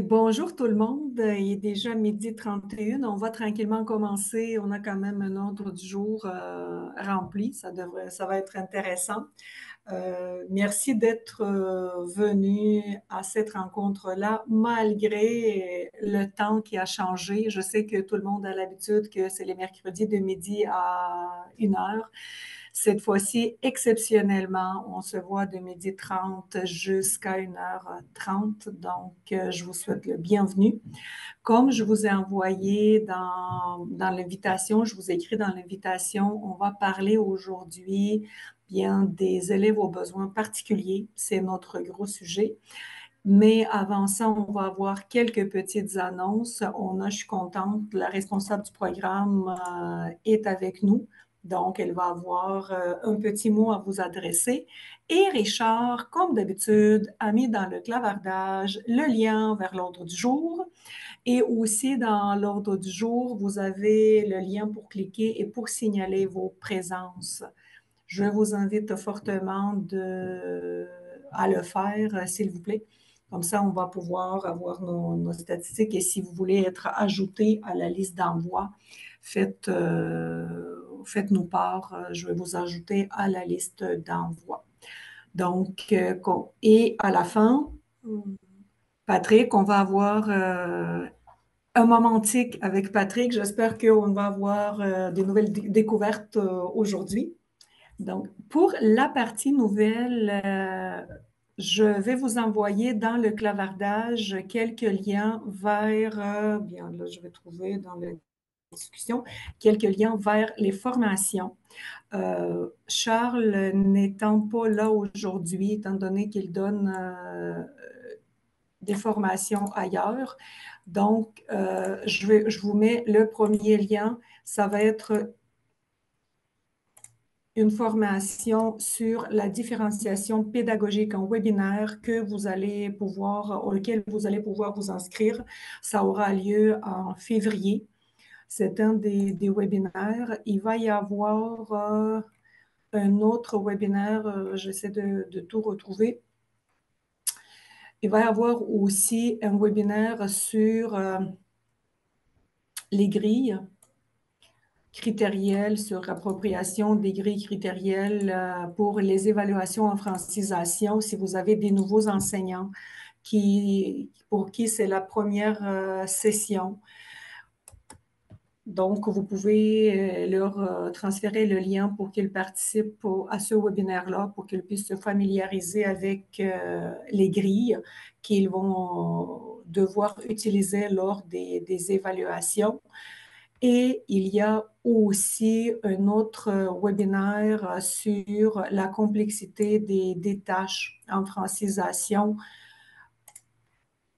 bonjour tout le monde. Euh, il est déjà midi 31. On va tranquillement commencer. On a quand même un ordre du jour euh, rempli. Ça, devrait, ça va être intéressant. Euh, merci d'être venu à cette rencontre-là, malgré le temps qui a changé. Je sais que tout le monde a l'habitude que c'est les mercredis de midi à une heure. Cette fois-ci, exceptionnellement, on se voit de h 30 jusqu'à 1h30. Donc, euh, je vous souhaite le bienvenu. Comme je vous ai envoyé dans, l'invitation, je vous ai écrit dans l'invitation, on va parler aujourd'hui bien des élèves aux besoins particuliers. C'est notre gros sujet. Mais avant ça, on va avoir quelques petites annonces. On a, je suis contente, la responsable du programme euh, est avec nous. Donc, elle va avoir euh, un petit mot à vous adresser. Et Richard, comme d'habitude, a mis dans le clavardage le lien vers l'ordre du jour. Et aussi dans l'ordre du jour, vous avez le lien pour cliquer et pour signaler vos présences. Je vous invite fortement à le faire, s'il vous plaît. Comme ça, on va pouvoir avoir nos, statistiques. Et si vous voulez être ajouté à la liste d'envoi, faites... Euh, faites-nous part, euh, je vais vous ajouter à la liste d'envoi. Donc, euh, et à la fin, euh, Patrick, on va avoir un un momentique avec Patrick. J'espère qu'on va avoir des nouvelles découvertes aujourd'hui. Donc, pour la partie nouvelle, je vais vous envoyer dans le clavardage quelques liens vers, bien là, je vais trouver dans le discussion, quelques liens vers les formations. Euh, Charles n'étant pas là aujourd'hui, étant donné qu'il donne euh, des formations ailleurs, donc euh, je, je vous mets le premier lien. Ça va être une formation sur la différenciation pédagogique en webinaire que vous allez pouvoir, auquel vous allez pouvoir vous inscrire. Ça aura lieu en février c'est un des, webinaires. Il va y avoir euh, un autre webinaire, euh, j'essaie de, tout retrouver. Il va y avoir aussi un webinaire sur euh, les grilles critérielles, sur appropriation des grilles critérielles pour les évaluations en francisation si vous avez des nouveaux enseignants pour qui c'est la première session. Donc, vous pouvez euh, leur euh, transférer le lien pour qu'ils participent à ce webinaire-là, pour qu'ils puissent se familiariser avec euh, les grilles qu'ils vont devoir utiliser lors des, évaluations. Et il y a aussi un autre webinaire sur la complexité des, des tâches en francisation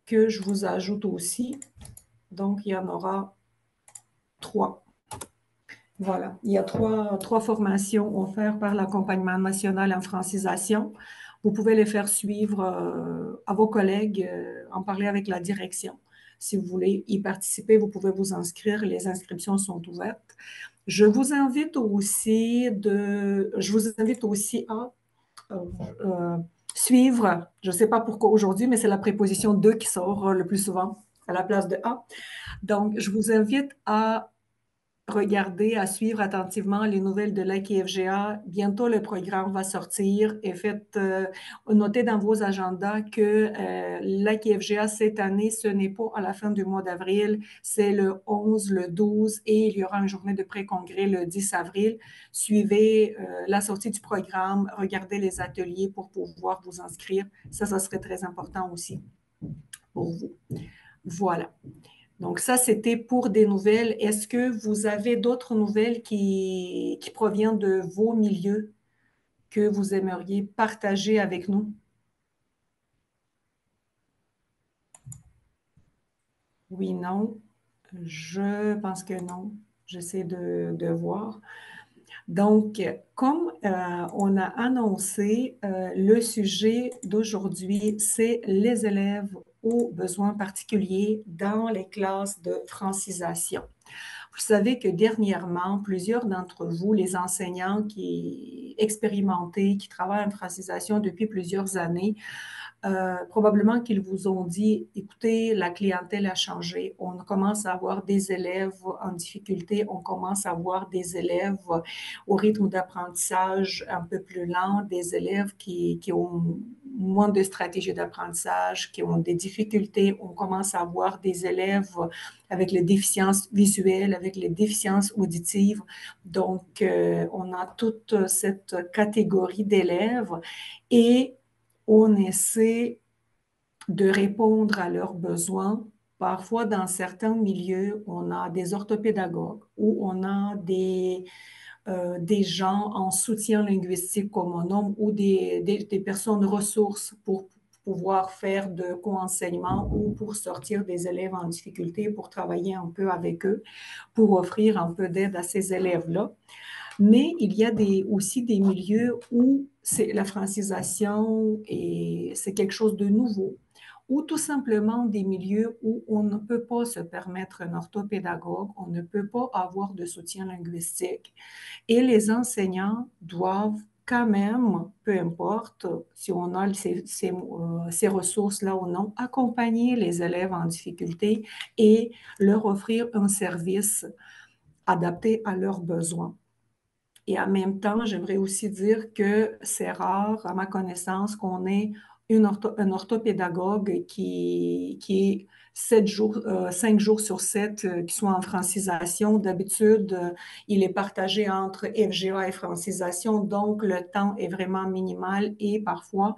que je vous ajoute aussi. Donc, il y en aura voilà, il y a trois, formations offertes par l'accompagnement national en francisation. Vous pouvez les faire suivre euh, à vos collègues, euh, en parler avec la direction. Si vous voulez y participer, vous pouvez vous inscrire. Les inscriptions sont ouvertes. Je vous invite aussi de, je vous invite aussi à euh, suivre, je ne sais pas pourquoi aujourd'hui, mais c'est la préposition de qui sort le plus souvent à la place de a. Donc, je vous invite à Regardez à suivre attentivement les nouvelles de KFGA. Bientôt, le programme va sortir et faites, euh, noter dans vos agendas que euh, la KFGA cette année, ce n'est pas à la fin du mois d'avril, c'est le 11, le 12 et il y aura une journée de pré-congrès le 10 avril. Suivez euh, la sortie du programme, regardez les ateliers pour pouvoir vous inscrire. Ça, ça serait très important aussi pour vous. Voilà. Donc ça, c'était pour des nouvelles. Est-ce que vous avez d'autres nouvelles qui, qui, proviennent de vos milieux que vous aimeriez partager avec nous? Oui, non. Je pense que non. J'essaie de, voir. Donc, comme euh, on a annoncé, euh, le sujet d'aujourd'hui, c'est les élèves aux besoins particuliers dans les classes de francisation. Vous savez que dernièrement, plusieurs d'entre vous, les enseignants qui expérimentés, qui travaillent en francisation depuis plusieurs années, euh, probablement qu'ils vous ont dit, écoutez, la clientèle a changé, on commence à avoir des élèves en difficulté, on commence à avoir des élèves au rythme d'apprentissage un peu plus lent, des élèves qui, ont moins de stratégies d'apprentissage, qui ont des difficultés, on commence à avoir des élèves avec les déficiences visuelles, avec les déficiences auditives. Donc, euh, on a toute cette catégorie d'élèves et on essaie de répondre à leurs besoins. Parfois, dans certains milieux, on a des orthopédagogues ou on a des, euh, gens en soutien linguistique comme on homme ou des, des, des personnes ressources pour pouvoir faire de co-enseignement ou pour sortir des élèves en difficulté, pour travailler un peu avec eux, pour offrir un peu d'aide à ces élèves-là. Mais il y a aussi des milieux où la francisation et c'est quelque chose de nouveau, ou tout simplement des milieux où on ne peut pas se permettre un orthopédagogue, on ne peut pas avoir de soutien linguistique. Et les enseignants doivent quand même, peu importe si on a ces, ces euh, ressources-là ou non, accompagner les élèves en difficulté et leur offrir un service adapté à leurs besoins. Et en même temps, j'aimerais aussi dire que c'est rare, à ma connaissance, qu'on ait un orthopédagogue qui, est euh, cinq jours sur sept euh, qui soit en francisation. D'habitude, euh, il est partagé entre FGA et francisation, donc le temps est vraiment minimal et parfois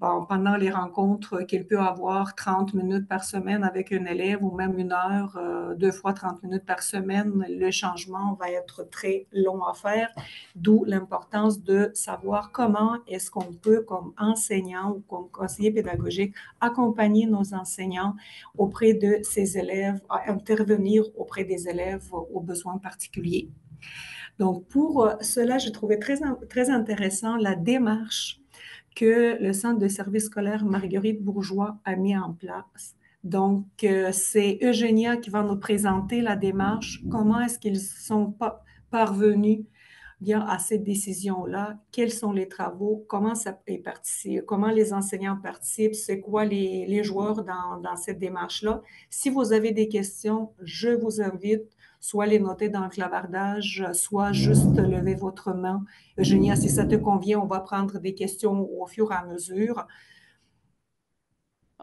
pendant les rencontres qu'il peut avoir 30 minutes par semaine avec un élève ou même une heure, euh, deux fois 30 minutes par semaine, le changement va être très long à faire, d'où l'importance de savoir comment est-ce qu'on peut, comme enseignant ou comme conseiller pédagogique, accompagner nos enseignants auprès de ces élèves, à intervenir auprès des élèves aux besoins particuliers. Donc, pour euh, cela, j'ai trouvé très, très intéressant la démarche que le Centre de service scolaire Marguerite Bourgeois a mis en place. Donc, euh, c'est Eugénia qui va nous présenter la démarche, comment est-ce qu'ils sont parvenus eh à cette décision-là, quels sont les travaux, comment, ça comment les enseignants participent, c'est quoi les, joueurs dans, dans cette démarche-là. Si vous avez des questions, je vous invite soit les noter dans le clavardage, soit juste lever votre main. Eugénia, si ça te convient, on va prendre des questions au fur et à mesure.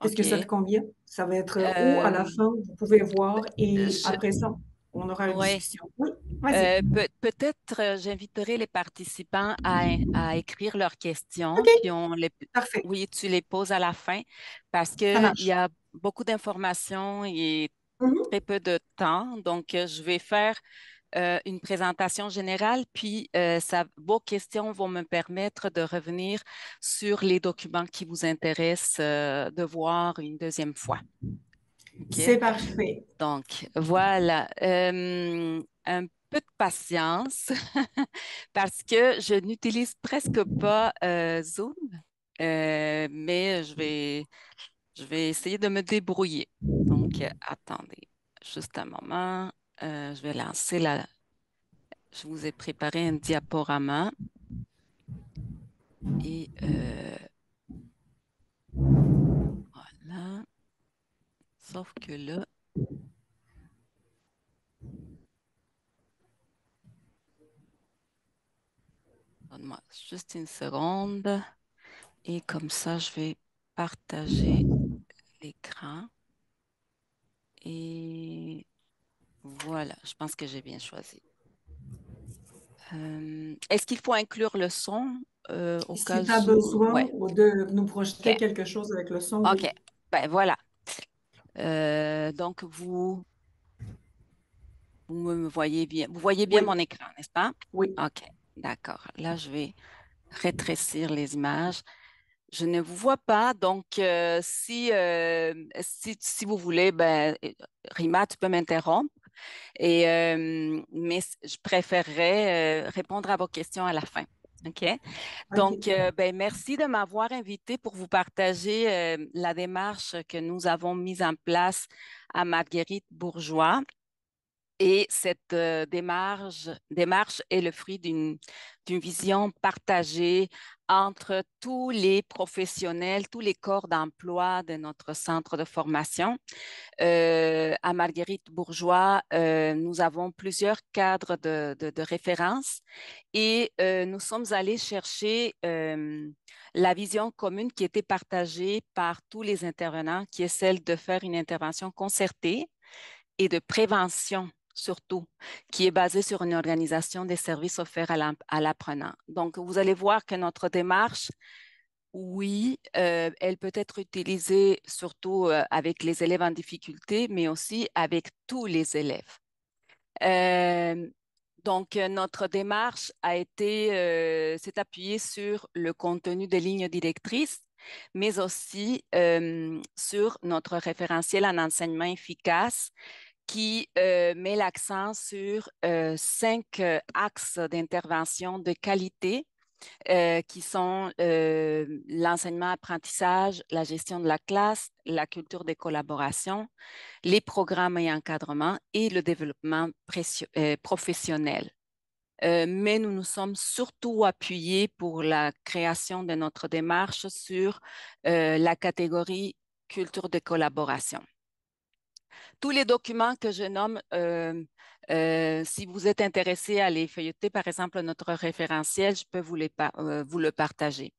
Est-ce que ça te convient? Ça va être à la euh, fin, vous pouvez voir, et après ça, on aura une question. discussion. Oui, euh, Peut-être euh, j'inviterai les participants à, écrire leurs questions, on les... Oui, tu les poses à la fin, parce qu'il y a beaucoup d'informations et Mhm. très peu de temps. Donc, euh, je vais faire euh, une présentation générale, puis euh, ça, vos questions vont me permettre de revenir sur les documents qui vous intéressent de voir une deuxième fois. C'est parfait. Donc, voilà. un peu de patience parce que je n'utilise presque pas Zoom, mais je vais, je vais essayer de me débrouiller attendez, juste un moment, euh, je vais lancer la... Je vous ai préparé un diaporama. Et euh, voilà. Sauf que là, Donne-moi juste une seconde. Et comme ça, je vais partager l'écran. Et voilà, je pense que j'ai bien choisi. Euh, est-ce qu'il faut inclure le son euh, au si tu as besoin de nous projeter quelque chose avec le son. OK, ben voilà. Euh, donc, vous, vous me voyez bien. Vous voyez bien mon écran, n'est-ce pas? Oui. OK, d'accord. Là, je vais rétrécir les images. Je ne vous vois pas. Donc, euh, si, euh, si, si, vous voulez, ben, Rima, tu peux m'interrompre. Et, euh, mais je préférerais répondre à vos questions à la fin. OK? Donc, ben, merci de m'avoir invité pour vous partager la démarche que nous avons mise en place à Marguerite Bourgeois et cette euh, démarche, démarche est le fruit d'une vision partagée entre tous les professionnels, tous les corps d'emploi de notre centre de formation. Euh, à Marguerite Bourgeois, euh, nous avons plusieurs cadres de, référence et nous sommes allés chercher la vision commune qui était partagée par tous les intervenants, qui est celle de faire une intervention concertée et de prévention surtout, qui est basée sur une organisation des services offerts à l'apprenant. Donc, vous allez voir que notre démarche, oui, euh, elle peut être utilisée surtout euh, avec les élèves en difficulté, mais aussi avec tous les élèves. Euh, donc, notre démarche a été, s'est appuyée sur le contenu des lignes directrices, mais aussi sur notre référentiel en enseignement efficace qui euh, met l'accent sur euh, cinq euh, axes d'intervention de qualité qui sont l'enseignement-apprentissage, la gestion de la classe, la culture de collaboration, les programmes et encadrements et le développement professionnel. mais nous nous sommes surtout appuyés pour la création de notre démarche sur la catégorie culture de collaboration. Tous les documents que je nomme, euh, euh, si vous êtes intéressé à les feuilleter, par exemple, notre référentiel, je peux vous, euh, vous le partager.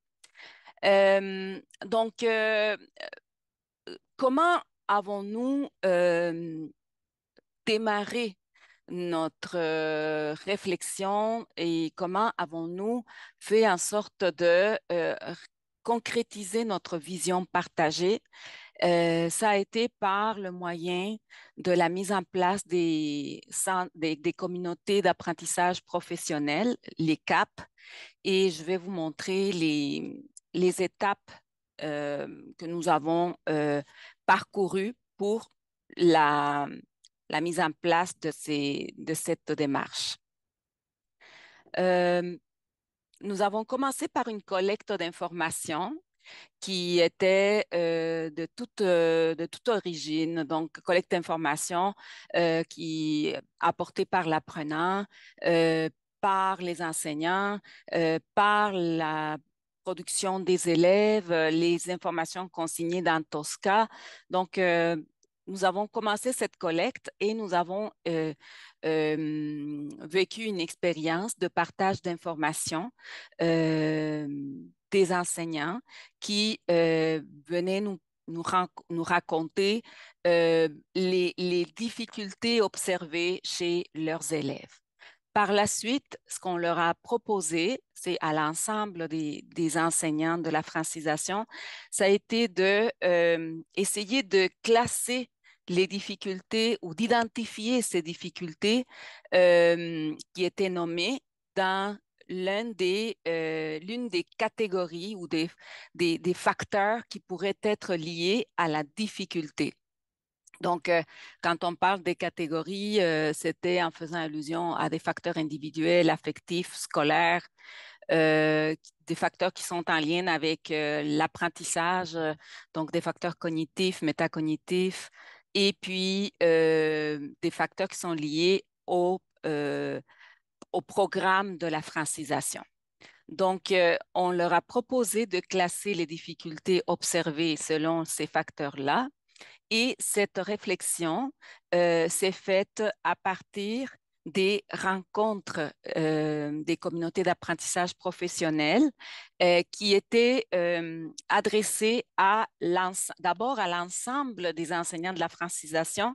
donc, comment avons-nous démarré notre réflexion et comment avons-nous fait en sorte de concrétiser notre vision partagée euh, ça a été par le moyen de la mise en place des, des, communautés d'apprentissage professionnel, les CAP, et je vais vous montrer les, les étapes euh, que nous avons euh, parcourues pour la, la, mise en place de, ces, de cette démarche. nous avons commencé par une collecte d'informations qui était euh, de, toute, euh, de toute origine, donc collecte d'informations euh, qui apportées par l'apprenant, euh, par les enseignants, par la production des élèves, les informations consignées dans Tosca. Donc, nous avons commencé cette collecte et nous avons euh, vécu une expérience de partage d'informations des enseignants qui venaient nous nous, nous, raconter les, difficultés observées chez leurs élèves. Par la suite, ce qu'on leur a proposé, c'est à l'ensemble des, enseignants de la francisation, ça a été de essayer de classer les difficultés ou d'identifier ces difficultés euh, qui étaient nommées dans euh, l'une des, des catégories ou des, des, des facteurs qui pourraient être liés à la difficulté. Donc, euh, quand on parle des catégories, c'était en faisant allusion à des facteurs individuels, affectifs, scolaires, des facteurs qui sont en lien avec l'apprentissage, donc des facteurs cognitifs, métacognitifs, et puis euh, des facteurs qui sont liés au, euh, au programme de la francisation. Donc, euh, on leur a proposé de classer les difficultés observées selon ces facteurs-là. Et cette réflexion s'est faite à partir des rencontres euh, des communautés d'apprentissage professionnel euh, qui étaient euh, adressées d'abord à l'ensemble des enseignants de la francisation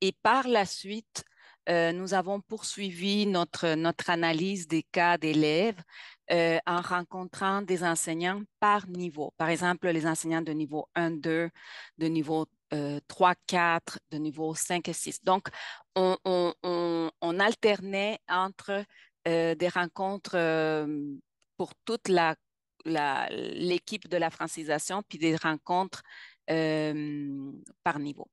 et par la suite, nous avons poursuivi notre, notre analyse des cas d'élèves en rencontrant des enseignants par niveau. Par exemple, les enseignants de niveau 1, 2, de niveau 3, euh, 4, de niveau 5 et 6. Donc, on, on, alternait entre euh, des rencontres euh, pour toute l'équipe la, l'équipe de la francisation, puis des rencontres par niveau.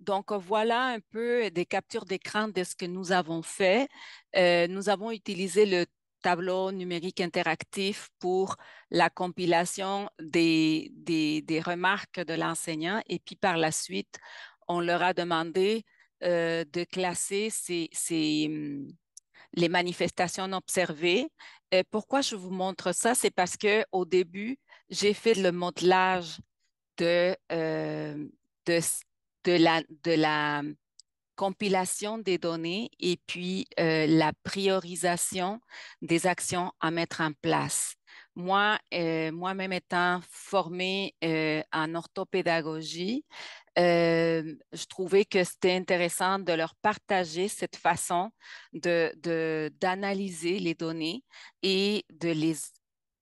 donc voilà un peu des captures d'écran de ce que nous avons fait. nous avons utilisé le tableau numérique interactif pour la compilation des, des, remarques de l'enseignant. Et puis par la suite, on leur a demandé euh, de classer hum, les manifestations observées. pourquoi je vous montre ça? C'est parce qu'au début, j'ai fait le modelage de, euh, la, de la compilation des données et puis euh, la priorisation des actions à mettre en place. Moi, euh, moi-même étant formée euh, en orthopédagogie, je trouvais que c'était intéressant de leur partager cette façon de, d'analyser les données et de les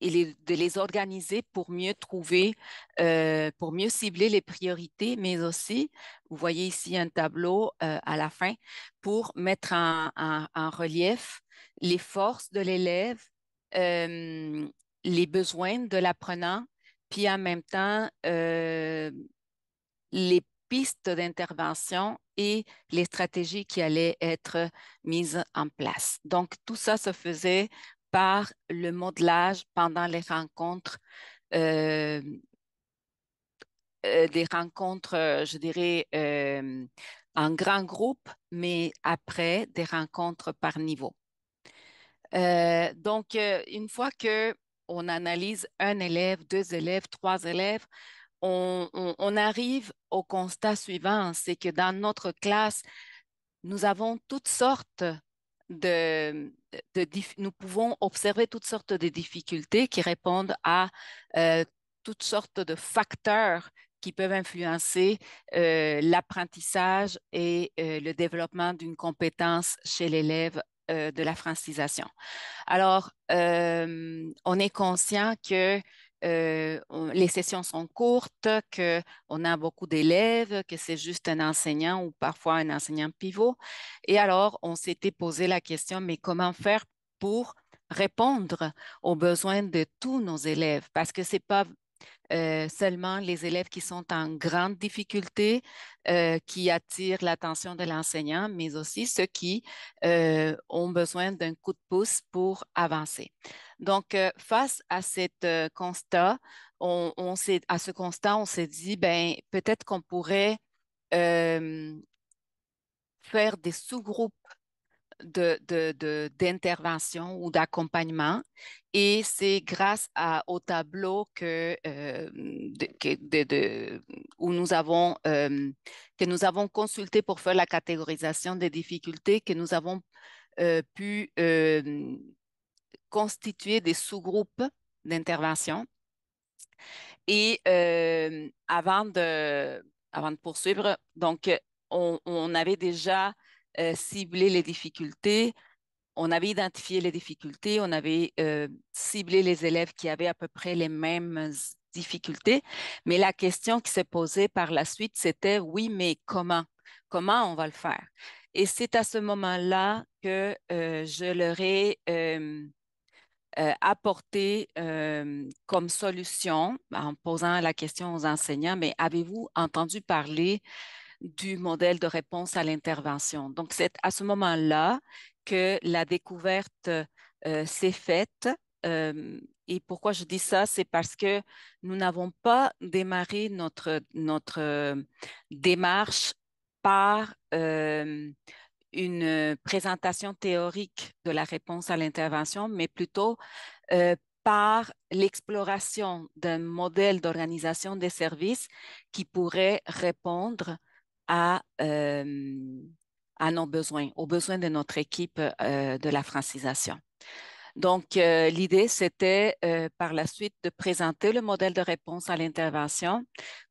et de les organiser pour mieux trouver, euh, pour mieux cibler les priorités, mais aussi, vous voyez ici un tableau euh, à la fin, pour mettre en, relief les forces de l'élève, euh, les besoins de l'apprenant, puis en même temps, les pistes d'intervention et les stratégies qui allaient être mises en place. Donc, tout ça se faisait par le modelage pendant les rencontres, euh, euh, des rencontres, euh, je dirais, en grand groupe, mais après des rencontres par niveau. donc, une fois qu'on analyse un élève, deux élèves, trois élèves, on arrive au constat suivant, c'est que dans notre classe, nous avons toutes sortes de, nous pouvons observer toutes sortes de difficultés qui répondent à euh, toutes sortes de facteurs qui peuvent influencer euh, l'apprentissage et euh, le développement d'une compétence chez l'élève de la francisation. Alors, on est conscient que euh, les sessions sont courtes, qu'on a beaucoup d'élèves, que c'est juste un enseignant ou parfois un enseignant pivot. Et alors, on s'était posé la question, mais comment faire pour répondre aux besoins de tous nos élèves parce que c'est pas euh, seulement les élèves qui sont en grande difficulté, euh, qui attirent l'attention de l'enseignant, mais aussi ceux qui euh, ont besoin d'un coup de pouce pour avancer. Donc, face à cette constat, on, à ce constat, on s'est dit, ben peut-être qu'on pourrait faire des sous-groupes d'intervention de, de, ou d'accompagnement. Et c'est grâce à, au tableau que, euh, où nous avons, euh, que nous avons consulté pour faire la catégorisation des difficultés que nous avons euh, pu constituer des sous-groupes d'intervention. Et avant, de, avant de poursuivre, donc, on avait déjà euh, cibler les difficultés, on avait identifié les difficultés, on avait euh, ciblé les élèves qui avaient à peu près les mêmes difficultés. Mais la question qui s'est posée par la suite, c'était oui, mais comment? Comment on va le faire? Et c'est à ce moment-là que euh, je leur ai apporté comme solution, en posant la question aux enseignants, mais avez-vous entendu parler du modèle de réponse à l'intervention. Donc, c'est à ce moment-là que la découverte euh, s'est faite. Euh, et pourquoi je dis ça, c'est parce que nous n'avons pas démarré notre, notre euh, démarche par une présentation théorique de la réponse à l'intervention, mais plutôt par l'exploration d'un modèle d'organisation des services qui pourrait répondre euh, à, nos besoins, aux besoins de notre équipe euh, de la francisation. Donc, euh, l'idée, c'était par la suite de présenter le modèle de réponse à l'intervention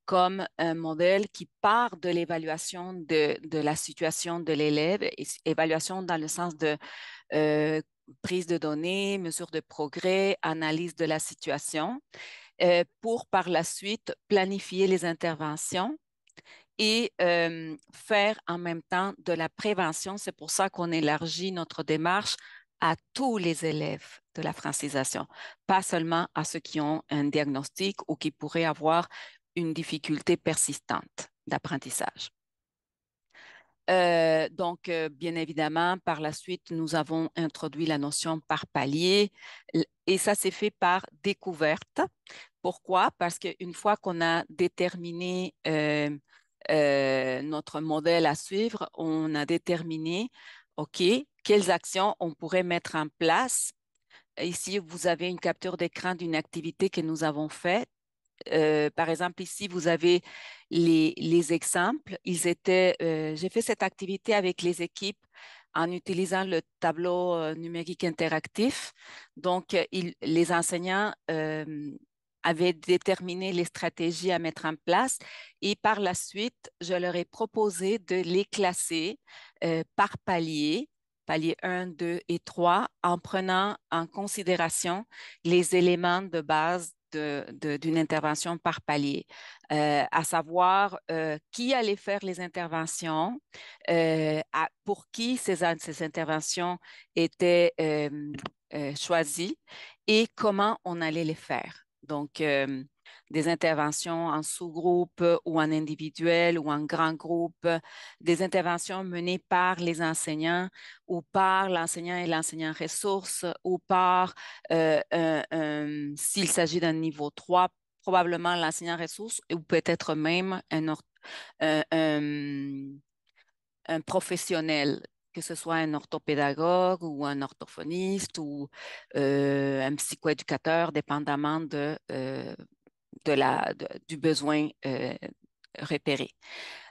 comme un modèle qui part de l'évaluation de, de, la situation de l'élève, évaluation dans le sens de prise de données, mesure de progrès, analyse de la situation, pour par la suite planifier les interventions et euh, faire en même temps de la prévention. C'est pour ça qu'on élargit notre démarche à tous les élèves de la francisation, pas seulement à ceux qui ont un diagnostic ou qui pourraient avoir une difficulté persistante d'apprentissage. Euh, donc, euh, bien évidemment, par la suite, nous avons introduit la notion par palier et ça s'est fait par découverte. Pourquoi? Parce qu'une fois qu'on a déterminé euh, notre modèle à suivre, on a déterminé, OK, quelles actions on pourrait mettre en place. Ici, vous avez une capture d'écran d'une activité que nous avons faite. Euh, par exemple, ici, vous avez les, exemples. Ils étaient, euh, j'ai fait cette activité avec les équipes en utilisant le tableau numérique interactif. Donc, il, les enseignants euh, avaient déterminé les stratégies à mettre en place et par la suite, je leur ai proposé de les classer euh, par palier, palier 1, 2 et 3, en prenant en considération les éléments de base d'une intervention par palier, euh, à savoir euh, qui allait faire les interventions, pour qui ces, ces interventions étaient choisies et comment on allait les faire. Donc, euh, des interventions en sous-groupe euh, ou en individuel ou en grand groupe, euh, des interventions menées par les enseignants ou par l'enseignant et l'enseignant ressource ou par, s'il s'agit d'un niveau 3, probablement l'enseignant ressource ou peut-être même un professionnel que ce soit un orthopédagogue ou un orthophoniste ou euh, un psychoéducateur, dépendamment de, euh, de la, du besoin euh, repéré.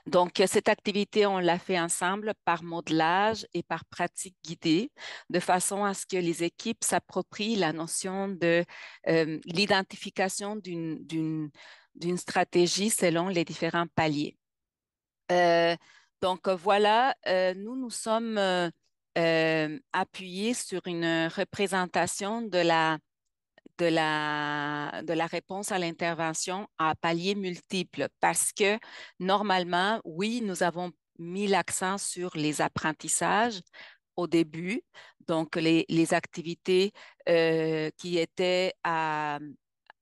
Donc, cette activité, on l'a fait ensemble par modelage et par pratique guidée, de façon à ce que les équipes s'approprient la notion de l'identification d'une stratégie selon les différents paliers. Donc euh, voilà, euh, nous nous sommes euh, appuyés sur une représentation de la, de la, de la réponse à l'intervention à palier multiple parce que normalement, oui, nous avons mis l'accent sur les apprentissages au début, donc les, les activités qui étaient à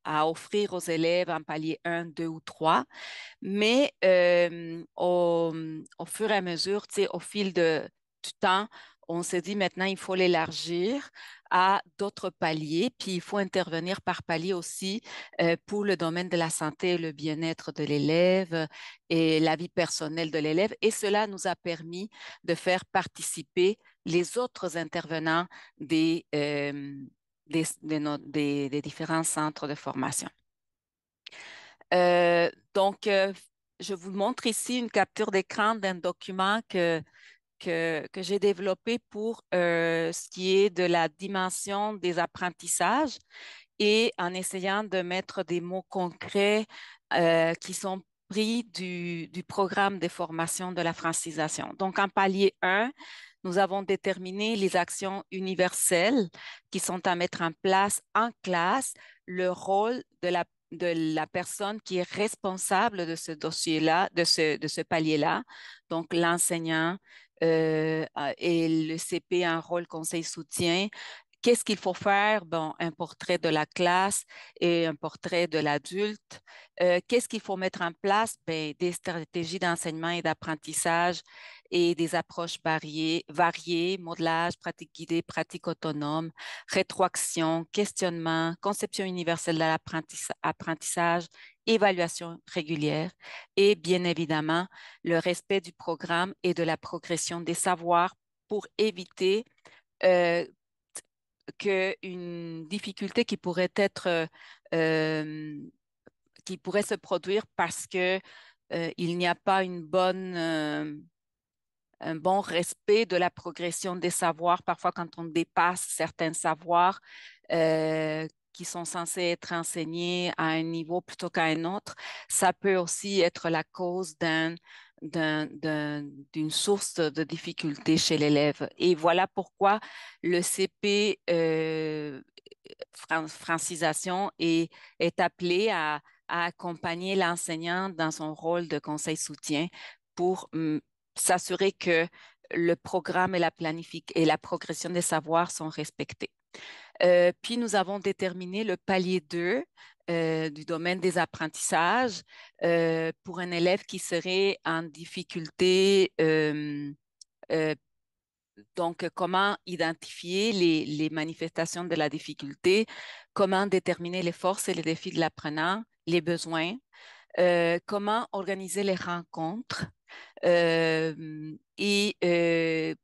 à offrir aux élèves en palier 1, 2 ou 3, mais euh, au, fur et à mesure, au fil de, du temps, on s'est dit maintenant il faut l'élargir à d'autres paliers, puis il faut intervenir par palier aussi euh, pour le domaine de la santé, le bien-être de l'élève et la vie personnelle de l'élève. Et cela nous a permis de faire participer les autres intervenants des, euh, des, différents centres de formation. Euh, donc, euh, je vous montre ici une capture d'écran d'un document que, que, que j'ai développé pour euh, ce qui est de la dimension des apprentissages et en essayant de mettre des mots concrets qui sont du, programme de formation de la francisation. Donc, en palier 1, nous avons déterminé les actions universelles qui sont à mettre en place en classe, le rôle de la, de la personne qui est responsable de ce dossier-là, de ce, de ce palier-là, donc l'enseignant, euh, et le CP en rôle conseil soutien, qu'est-ce qu'il faut faire? Bon, un portrait de la classe et un portrait de l'adulte. Euh, qu'est-ce qu'il faut mettre en place? Ben, des stratégies d'enseignement et d'apprentissage et des approches variées, variées, modelage, pratique guidée, pratique autonome, rétroaction, questionnement, conception universelle de l'apprentissage, évaluation régulière et bien évidemment le respect du programme et de la progression des savoirs pour éviter euh, qu'une difficulté qui pourrait être, euh, euh, qui pourrait se produire parce que euh, il n'y a pas une bonne, un bon respect de la progression des savoirs. Parfois, quand on dépasse certains savoirs qui sont censés être enseignés à un niveau plutôt qu'à un autre, ça peut aussi être la cause d'un d'une source de difficulté chez l'élève. Et voilà pourquoi le CP euh, francisation est, appelé à, accompagner l'enseignant dans son rôle de conseil soutien pour hum, s'assurer que le programme et la, et la progression des savoirs sont respectés. Euh, puis nous avons déterminé le palier 2 euh, du domaine des apprentissages euh, pour un élève qui serait en difficulté. Euh, donc, comment identifier les, manifestations de la difficulté, comment déterminer les forces et les défis de l'apprenant, les besoins, comment organiser les rencontres et de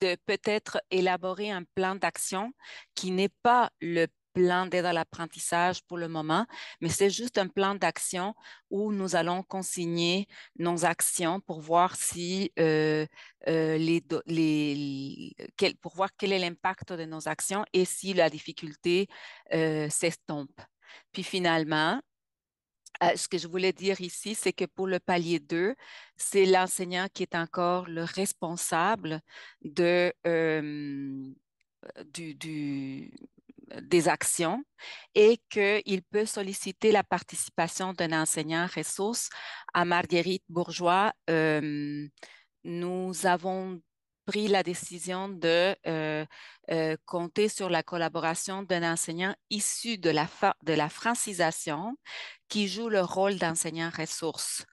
peut-être élaborer un plan d'action qui n'est pas le plan d'aide à l'apprentissage pour le moment, mais c'est juste un plan d'action où nous allons consigner nos actions pour voir si euh, euh, les, quel, pour voir quel est l'impact de nos actions et si la difficulté euh, s'estompe. Puis finalement, ce que je voulais dire ici, c'est que pour le palier 2, c'est l'enseignant qui est encore le responsable de, du, des actions et qu'il peut solliciter la participation d'un enseignant ressource. À Marguerite Bourgeois, euh, nous avons pris la décision de euh, euh, compter sur la collaboration d'un enseignant issu de la, de la francisation qui joue le rôle d'enseignant ressource.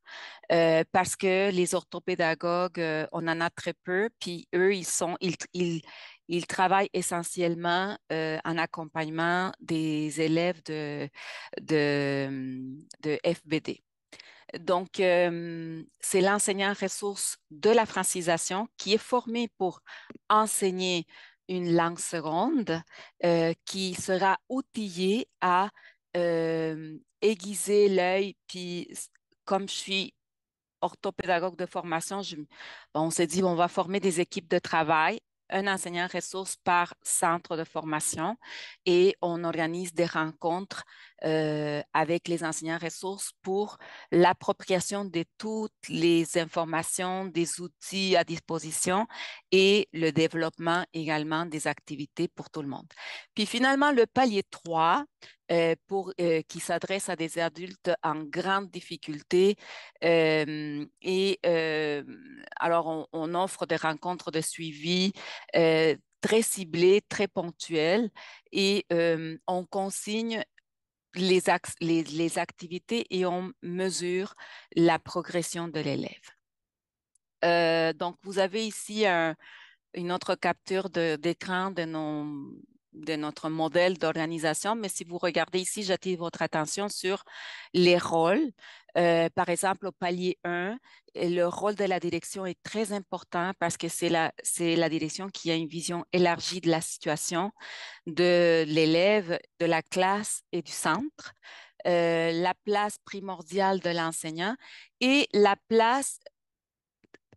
parce que les orthopédagogues, on en a très peu, puis eux, ils sont, ils, il travaille essentiellement euh, en accompagnement des élèves de, de, FBD. Donc, euh, c'est l'enseignant ressource de la francisation qui est formé pour enseigner une langue seconde euh, qui sera outillée à aiguiser l'œil. Puis, comme je suis orthopédagogue de formation, on s'est dit, on va former des équipes de travail un enseignant ressource par centre de formation et on organise des rencontres euh, avec les enseignants ressources pour l'appropriation de toutes les informations, des outils à disposition et le développement également des activités pour tout le monde. Puis finalement, le palier 3, euh, pour, euh, qui s'adresse à des adultes en grande difficulté. et alors, on, on, offre des rencontres de suivi très ciblées, très ponctuelles, et on consigne les, les, activités et on mesure la progression de l'élève. Euh, donc, vous avez ici une autre capture d'écran de, de, nos de notre modèle d'organisation, mais si vous regardez ici, j'attire votre attention sur les rôles. Euh, par exemple, au palier 1, le rôle de la direction est très important parce que c'est la, direction qui a une vision élargie de la situation, de l'élève, de la classe et du centre. Euh, la place primordiale de l'enseignant et la place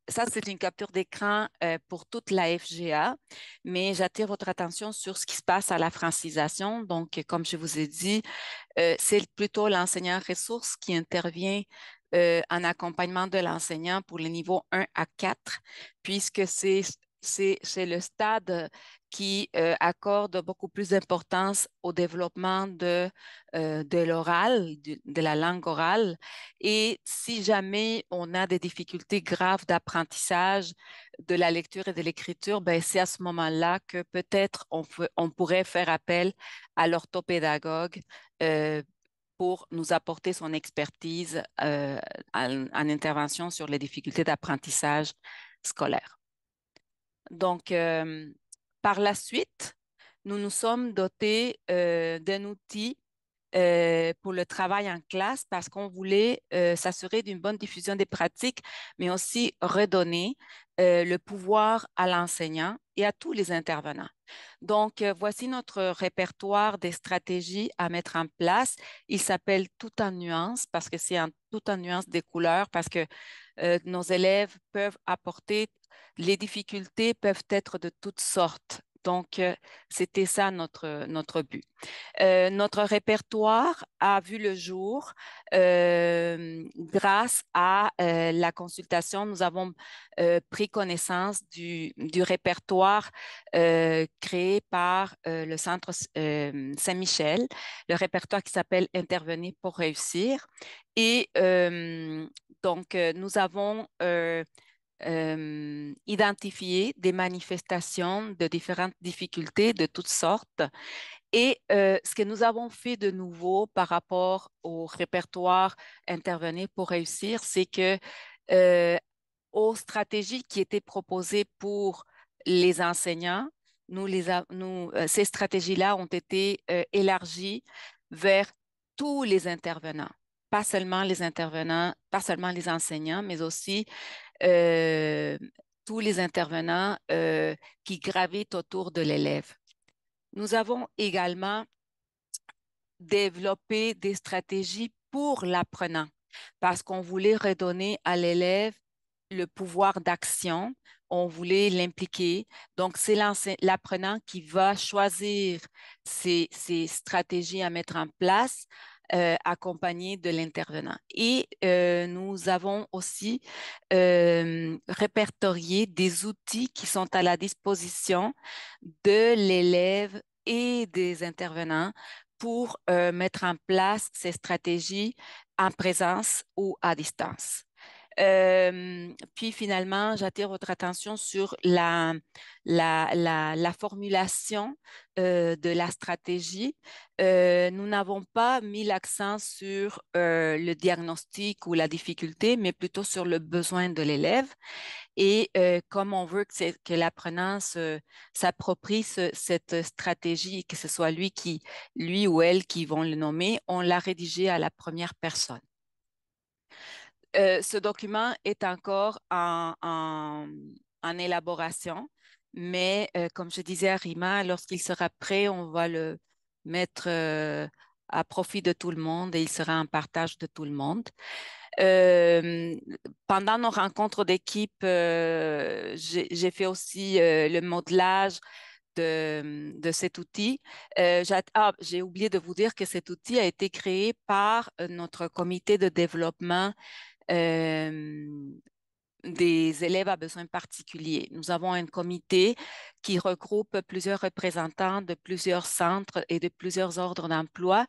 ça, c'est une capture d'écran euh, pour toute la FGA, mais j'attire votre attention sur ce qui se passe à la francisation. Donc, comme je vous ai dit, euh, c'est plutôt l'enseignant ressource qui intervient euh, en accompagnement de l'enseignant pour les niveaux 1 à 4, puisque c'est c'est le stade qui euh, accorde beaucoup plus d'importance au développement de, euh, de l'oral, de, la langue orale. Et si jamais on a des difficultés graves d'apprentissage de la lecture et de l'écriture, ben c'est à ce moment-là que peut-être on, on, pourrait faire appel à l'orthopédagogue euh, pour nous apporter son expertise en, intervention sur les difficultés d'apprentissage scolaire. Donc, par la suite, nous nous sommes dotés euh, d'un outil euh, pour le travail en classe parce qu'on voulait euh, s'assurer d'une bonne diffusion des pratiques, mais aussi redonner le pouvoir à l'enseignant et à tous les intervenants. Donc, voici notre répertoire des stratégies à mettre en place. Il s'appelle Tout en nuance parce que c'est en tout en nuance des couleurs, parce que nos élèves peuvent apporter les difficultés peuvent être de toutes sortes. Donc, euh, c'était ça notre, notre but. Euh, notre répertoire a vu le jour euh, grâce à la consultation. Nous avons pris connaissance du, du répertoire créé par le Centre Saint-Michel, le répertoire qui s'appelle Intervenir pour réussir. Et donc, nous avons euh, identifier des manifestations de différentes difficultés de toutes sortes. Et euh, ce que nous avons fait de nouveau par rapport au répertoire Intervenir pour réussir, c'est que euh, aux stratégies qui étaient proposées pour les enseignants, nous, les nous euh, ces stratégies-là ont été élargies vers tous les intervenants pas seulement les intervenants, pas seulement les enseignants, mais aussi euh, tous les intervenants euh, qui gravitent autour de l'élève. Nous avons également développé des stratégies pour l'apprenant parce qu'on voulait redonner à l'élève le pouvoir d'action, on voulait l'impliquer. Donc, c'est l'apprenant qui va choisir ses, stratégies à mettre en place euh, accompagné de l'intervenant. Et euh, nous avons aussi euh, répertorié des outils qui sont à la disposition de l'élève et des intervenants pour mettre en place ces stratégies en présence ou à distance puis finalement, j'attire votre attention sur la, formulation de la stratégie. nous n'avons pas mis l'accent sur le diagnostic ou la difficulté, mais plutôt sur le besoin de l'élève. Et comme on veut que, que l'apprenant s'approprie cette stratégie, que ce soit lui qui, lui ou elle qui vont le nommer, on l'a rédigé à la première personne. Euh, ce document est encore en, élaboration, mais euh, comme je disais à Rima, lorsqu'il sera prêt, on va le mettre euh, à profit de tout le monde et il sera en partage de tout le monde. pendant nos rencontres d'équipe, j'ai fait aussi le modelage de, cet outil. Ah, j'ai oublié de vous dire que cet outil a été créé par notre comité de développement euh, des élèves à besoins particuliers. Nous avons un comité qui regroupe plusieurs représentants de plusieurs centres et de plusieurs ordres d'emploi.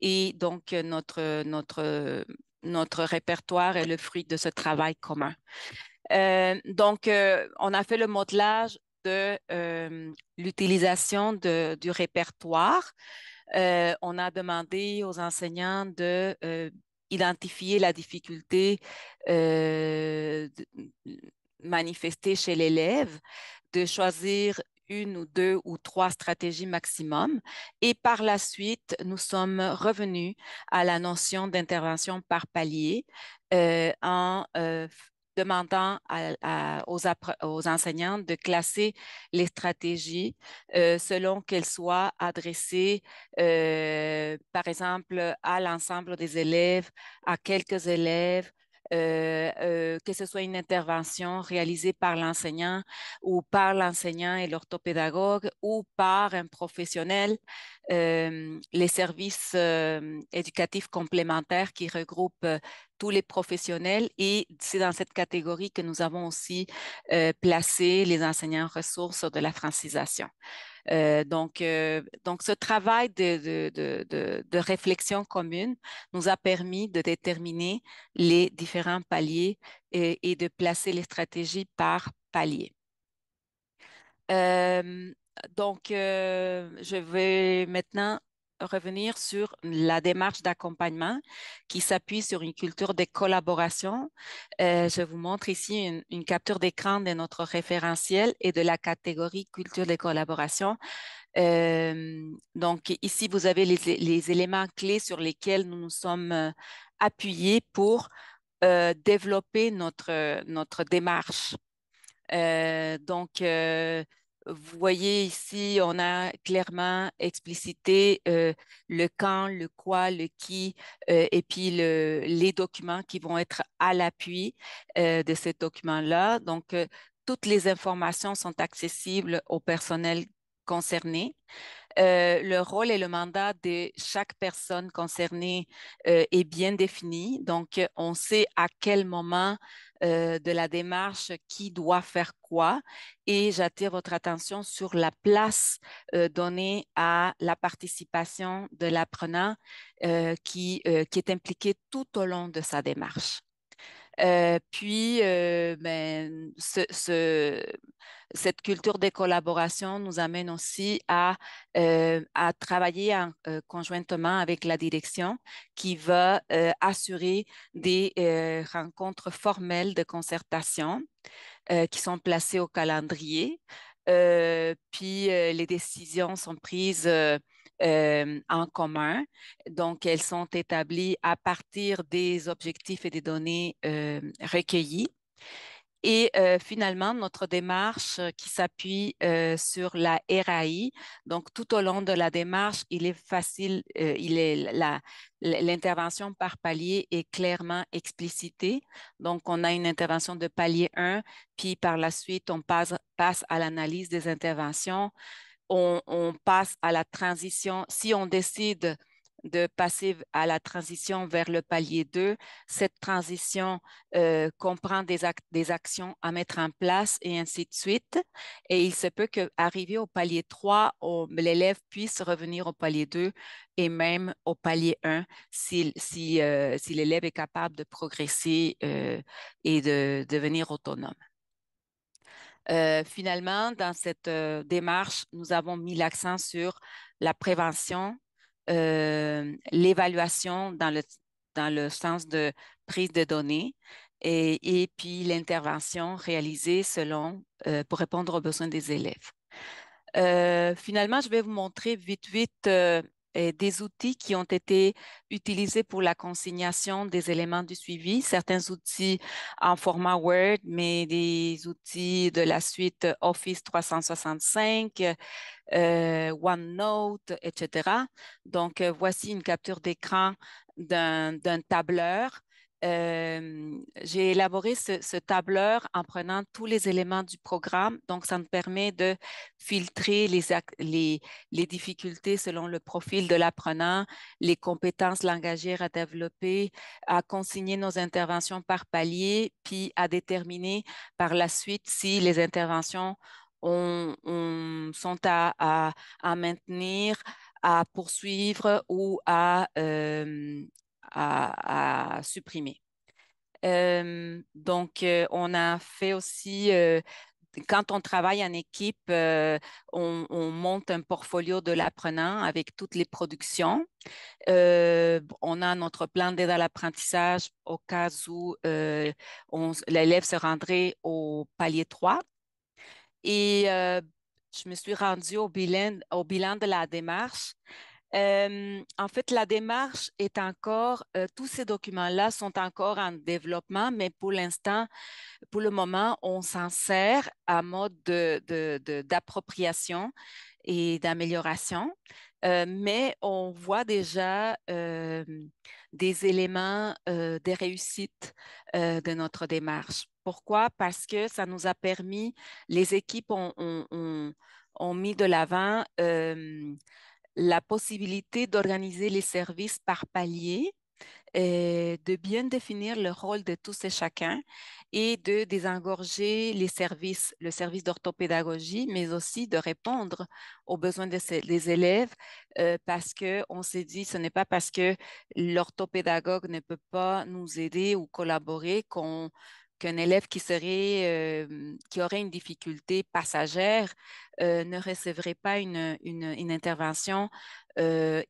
Et donc, euh, notre, notre, notre répertoire est le fruit de ce travail commun. Euh, donc, on a fait le modelage de l'utilisation du répertoire. on a demandé aux enseignants de identifier la difficulté euh, manifestée chez l'élève, de choisir une ou deux ou trois stratégies maximum. Et par la suite, nous sommes revenus à la notion d'intervention par palier euh, en euh, demandant aux, enseignants de classer les stratégies euh, selon qu'elles soient adressées, euh, par exemple, à l'ensemble des élèves, à quelques élèves, euh, euh, que ce soit une intervention réalisée par l'enseignant ou par l'enseignant et l'orthopédagogue ou par un professionnel, euh, les services éducatifs complémentaires qui regroupent tous les professionnels et c'est dans cette catégorie que nous avons aussi placé les enseignants ressources de la francisation. Euh, donc, euh, donc, ce travail de, réflexion commune nous a permis de déterminer les différents paliers et, et de placer les stratégies par palier. Euh, donc, je vais maintenant revenir sur la démarche d'accompagnement qui s'appuie sur une culture de collaboration. Euh, je vous montre ici une, capture d'écran de notre référentiel et de la catégorie culture de collaboration. Euh, donc ici, vous avez les, éléments clés sur lesquels nous nous sommes euh, appuyés pour développer notre, notre démarche. donc, vous voyez ici, on a clairement explicité euh, le quand, le quoi, le qui, euh, et puis les documents qui vont être à l'appui euh, de ces documents-là. Donc, toutes les informations sont accessibles au personnel concerné. le rôle et le mandat de chaque personne concernée est bien défini. Donc, on sait à quel moment euh, de la démarche qui doit faire quoi et j'attire votre attention sur la place euh, donnée à la participation de l'apprenant euh, qui, qui est impliqué tout au long de sa démarche. Euh, puis, euh, ben, ce, cette culture de collaboration nous amène aussi à, euh, à travailler conjointement avec la direction qui va assurer des rencontres formelles de concertation qui sont placées au calendrier. puis les décisions sont prises euh, en commun. Donc, elles sont établies à partir des objectifs et des données euh, recueillies. Et euh, finalement, notre démarche qui s'appuie sur la RAI. Donc, tout au long de la démarche, il est facile, il est l'intervention par palier est clairement explicitée. Donc, on a une intervention de palier 1, puis par la suite, on passe, passe à l'analyse des interventions on, passe à la transition, si on décide de passer à la transition vers le palier 2, cette transition euh, comprend des, actions à mettre en place et ainsi de suite. Et il se peut qu'arriver au palier 3, l'élève puisse revenir au palier 2 et même au palier 1 euh, si, l'élève est capable de progresser euh, et de devenir autonome. Euh, finalement, dans cette euh, démarche, nous avons mis l'accent sur la prévention, euh, l'évaluation dans le, dans le sens de prise de données et, et puis l'intervention réalisée selon, pour répondre aux besoins des élèves. finalement, je vais vous montrer vite, vite des outils qui ont été utilisés pour la consignation des éléments du suivi, certains outils en format Word, mais des outils de la suite Office 365, euh, OneNote, etc. Donc, euh, voici une capture d'écran d'un tableur j'ai élaboré ce, tableur en prenant tous les éléments du programme. Donc, ça nous permet de filtrer les, les difficultés selon le profil de l'apprenant, les compétences langagières à développer, à consigner nos interventions par palier, puis à déterminer par la suite si les interventions sont à, maintenir, à poursuivre ou à, à, supprimer. Euh, donc, euh, on a fait aussi, euh, quand on travaille en équipe, on, monte un portfolio de l'apprenant avec toutes les productions. on a notre plan d'aide à l'apprentissage au cas où l'élève se rendrait au palier 3. Et je me suis rendue au bilan, au bilan de la démarche euh, en fait, la démarche est encore, euh, tous ces documents-là sont encore en développement, mais pour l'instant, pour le moment, on s'en sert à mode d'appropriation et d'amélioration, euh, mais on voit déjà des éléments de réussite de notre démarche. Pourquoi? Parce que ça nous a permis, les équipes ont, ont mis de l'avant la possibilité d'organiser les services par palier, et euh, de bien définir le rôle de tous et chacun et de désengorger les services, le service d'orthopédagogie, mais aussi de répondre aux besoins des élèves euh, parce que on s'est dit ce n'est pas parce que l'orthopédagogue ne peut pas nous aider ou collaborer qu'on qu'un élève qui, qui aurait une difficulté passagère ne recevrait pas une, intervention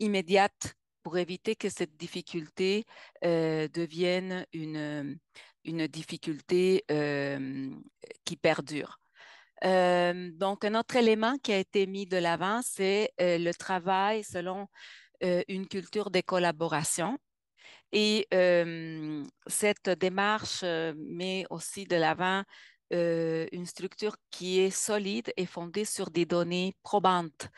immédiate pour éviter que cette difficulté devienne une, une difficulté qui perdure. donc, un autre élément qui a été mis de l'avant, c'est le travail selon une culture de collaboration. Et cette démarche met aussi de l'avant une structure qui est solide et fondée sur des données probantes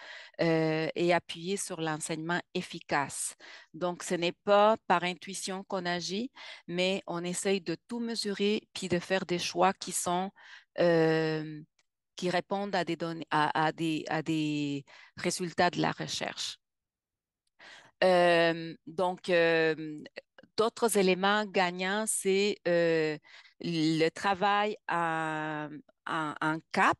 et appuyée sur l'enseignement efficace. Donc, ce n'est pas par intuition qu'on agit, mais on essaye de tout mesurer puis de faire des choix qui sont qui répondent à des, données, à, des, à des résultats de la recherche. Euh, donc, euh, d'autres éléments gagnants, c'est euh, le travail en, CAP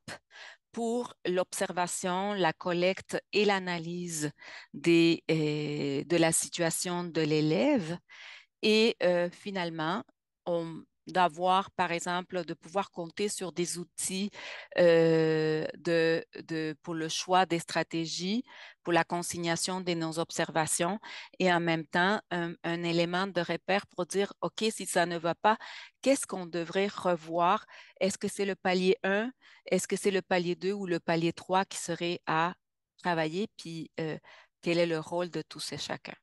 pour l'observation, la collecte et l'analyse des, de la situation de l'élève. Et finalement, on d'avoir, par exemple, de pouvoir compter sur des outils euh, de, pour le choix des stratégies, pour la consignation de nos observations et en même temps un, élément de repère pour dire, OK, si ça ne va pas, qu'est-ce qu'on devrait revoir? Est-ce que c'est le palier 1? Est-ce que c'est le palier 2 ou le palier 3 qui serait à travailler? Puis, euh, quel est le rôle de tous et chacun?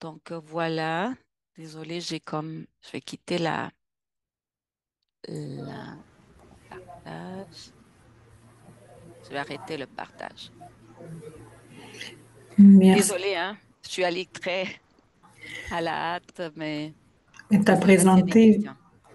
Donc, voilà. Désolée, j'ai comme, je vais quitter la, la partage. Je vais arrêter le partage. Désolée, hein. je suis allée très à la hâte, mais... Tu as présenté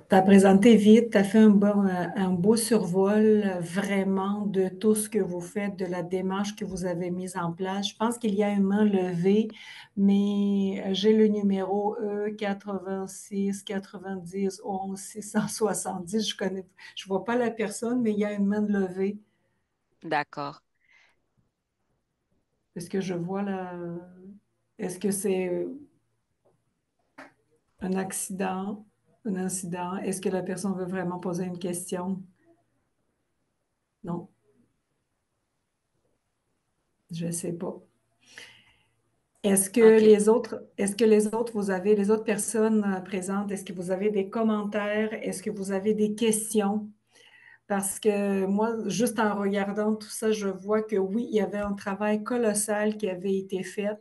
tu as présenté vite, tu as fait euh, un, beau survol vraiment de tout ce que vous faites, de la démarche que vous avez mise en place. Je pense qu'il y a une main levée, mais euh, j'ai le numéro E 86 90 11 670. Je ne je vois pas la personne, mais il y a une main levée. D'accord. Est-ce que je vois la. Est-ce que c'est euh, un accident? un incident? Est-ce que la personne veut vraiment poser une question? Non. Je ne sais pas. Est-ce que les autres, est-ce que les autres, vous avez, les autres personnes euh, présentes, est-ce que vous avez des commentaires? Est-ce que vous avez des questions? Parce que moi, juste en regardant tout ça, je vois que oui, il y avait un travail colossal qui avait été fait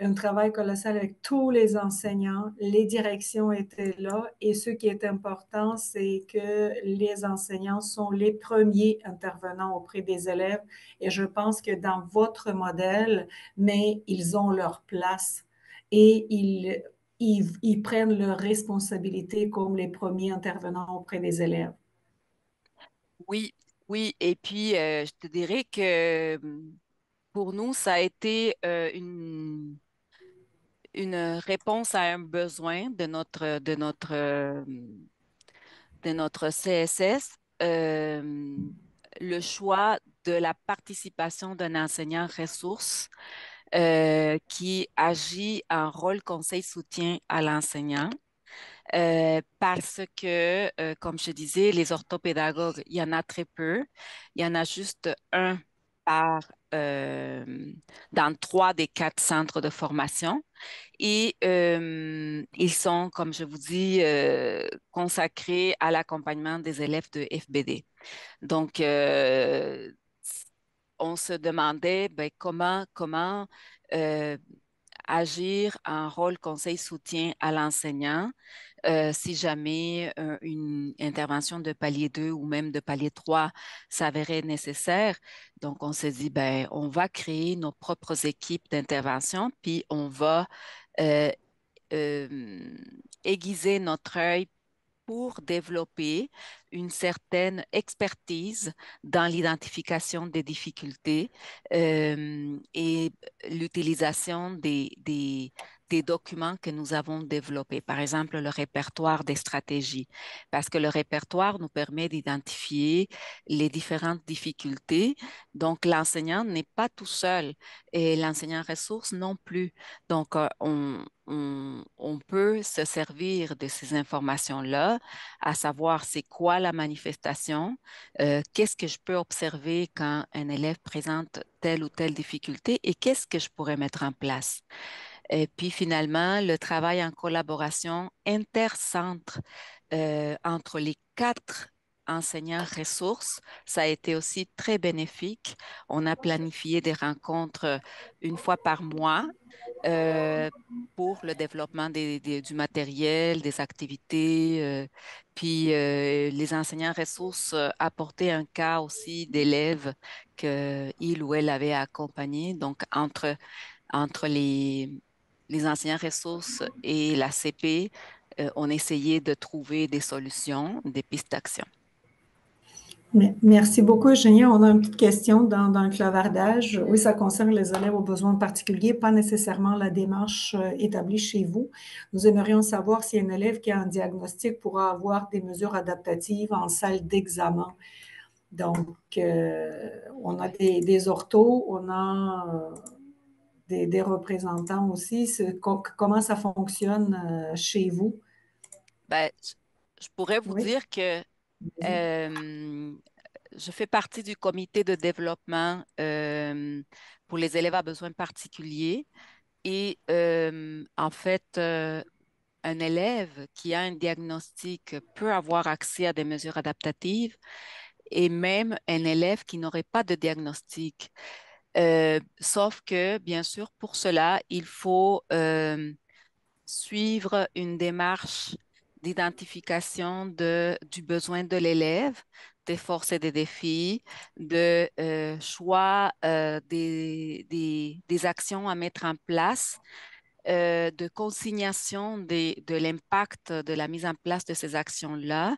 un travail colossal avec tous les enseignants. Les directions étaient là et ce qui est important, c'est que les enseignants sont les premiers intervenants auprès des élèves et je pense que dans votre modèle, mais ils ont leur place et ils, ils, prennent leurs responsabilités comme les premiers intervenants auprès des élèves. Oui, oui, et puis euh, je te dirais que hum, pour nous, ça a été euh, une, une réponse à un besoin de notre, de notre, de notre CSS, euh, le choix de la participation d'un enseignant ressource euh, qui agit en rôle conseil-soutien à l'enseignant. Euh, parce que, comme je disais, les orthopédagogues, il y en a très peu. Il y en a juste un par, euh, dans trois des quatre centres de formation. Et euh, ils sont, comme je vous dis, euh, consacrés à l'accompagnement des élèves de FBD. Donc, on se demandait ben, comment, comment agir en rôle conseil soutien à l'enseignant euh, si jamais euh, une intervention de palier 2 ou même de palier 3 s'avérait nécessaire. Donc, on s'est dit, ben, on va créer nos propres équipes d'intervention, puis on va euh, aiguiser notre œil pour développer une certaine expertise dans l'identification des difficultés euh, et l'utilisation des, des documents que nous avons développés, par exemple le répertoire des stratégies, parce que le répertoire nous permet d'identifier les différentes difficultés. Donc, l'enseignant n'est pas tout seul et l'enseignant ressource non plus. Donc, euh, on, peut se servir de ces informations-là, à savoir c'est quoi la manifestation, euh, qu'est-ce que je peux observer quand un élève présente telle ou telle difficulté et qu'est-ce que je pourrais mettre en place. Et puis finalement, le travail en collaboration intercentre euh, entre les quatre enseignants ressources, ça a été aussi très bénéfique. On a planifié des rencontres euh, une fois par mois euh, pour le développement du matériel, des activités. Euh, puis les enseignants ressources apportaient un cas aussi d'élèves qu'il ou elle avait accompagné. Donc, entre, entre les, les anciens ressources et la CP euh, ont essayé de trouver des solutions, des pistes d'action. Merci beaucoup, Eugénie. On a une petite question dans, le clavardage. Oui, ça concerne les élèves aux besoins particuliers, pas nécessairement la démarche euh, établie chez vous. Nous aimerions savoir si un élève qui a un diagnostic pourra avoir des mesures adaptatives en salle d'examen. Donc, euh, on a des, des orthos, on a des, représentants aussi, comment ça fonctionne euh, chez vous? Ben, je pourrais vous dire que euh, je fais partie du comité de développement euh, pour les élèves à besoins particuliers. Et en fait, un élève qui a un diagnostic peut avoir accès à des mesures adaptatives et même un élève qui n'aurait pas de diagnostic. Euh, sauf que, bien sûr, pour cela, il faut euh, suivre une démarche d'identification du besoin de l'élève, des forces et des défis, de euh, choix des, actions à mettre en place, de consignation de l'impact de la mise en place de ces actions-là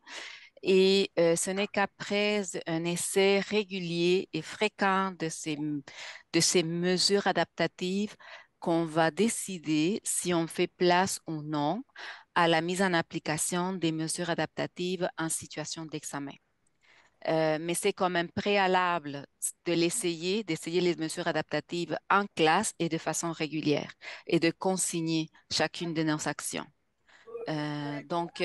et euh, ce n'est qu'après un essai régulier et fréquent de ces, de ces mesures adaptatives qu'on va décider si on fait place ou non à la mise en application des mesures adaptatives en situation d'examen. Euh, mais c'est quand même préalable de l'essayer, d'essayer les mesures adaptatives en classe et de façon régulière et de consigner chacune de nos actions. Euh, donc,